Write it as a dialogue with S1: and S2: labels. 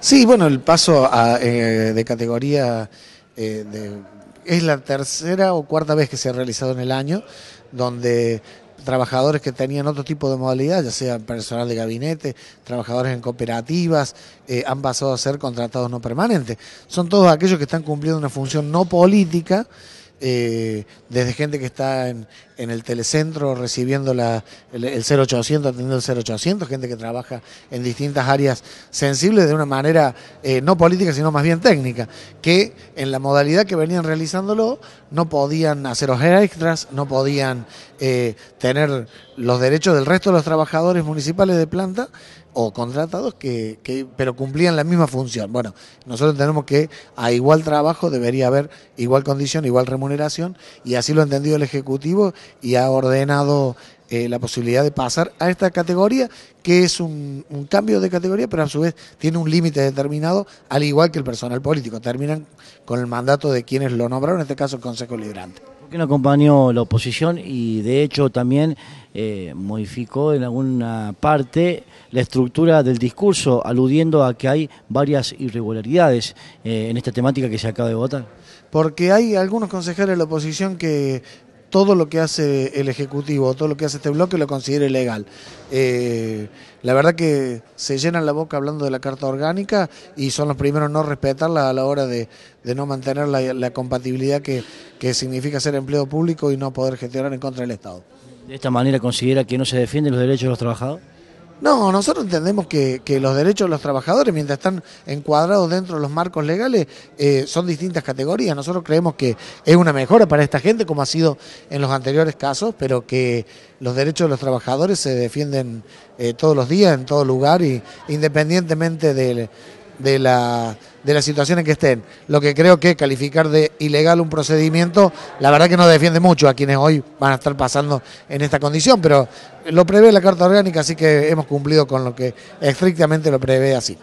S1: Sí, bueno, el paso eh, de categoría eh, es la tercera o cuarta vez que se ha realizado en el año, donde trabajadores que tenían otro tipo de modalidad, ya sea personal de gabinete, trabajadores en cooperativas, eh, han pasado a ser contratados no permanentes. Son todos aquellos que están cumpliendo una función no política eh, desde gente que está en, el telecentro recibiendo la, el, 0800, atendiendo el 0800, gente que trabaja en distintas áreas sensibles de una manera eh, no política, sino más bien técnica, que en la modalidad que venían realizándolo no podían hacer ojeras extras, no podían eh, tener los derechos del resto de los trabajadores municipales de planta o contratados que, pero cumplían la misma función. Bueno, nosotros tenemos que a igual trabajo debería haber igual condición, igual remuneración y así lo ha entendido el Ejecutivo y ha ordenado eh, la posibilidad de pasar a esta categoría, que es un, cambio de categoría, pero a su vez tiene un límite determinado, al igual que el personal político. Terminan con el mandato de quienes lo nombraron, en este caso el Consejo Liberante.
S2: ¿Por qué no acompañó la oposición y de hecho también eh, modificó en alguna parte la estructura del discurso, aludiendo a que hay varias irregularidades eh, en esta temática que se acaba de votar? Porque hay algunos consejeros de la oposición que todo lo que hace el Ejecutivo, todo lo que hace este bloque lo
S1: considere ilegal. Eh, la verdad que se llenan la boca hablando de la Carta Orgánica y son los primeros no respetarla a la hora de, no mantener la, compatibilidad que, significa ser empleo público y no poder gestionar en contra del Estado.
S2: ¿De esta manera considera que no se defienden los derechos de los trabajadores?
S1: No, nosotros entendemos que, que, los derechos de los trabajadores, mientras están encuadrados dentro de los marcos legales, eh, son distintas categorías. Nosotros creemos que es una mejora para esta gente, como ha sido en los anteriores casos, pero que los derechos de los trabajadores se defienden eh, todos los días, en todo lugar, y independientemente de la de la situación en que estén. Lo que creo que calificar de ilegal un procedimiento, la verdad que no defiende mucho a quienes hoy van a estar pasando en esta condición, pero lo prevé la Carta Orgánica, así que hemos cumplido con lo que estrictamente lo prevé así.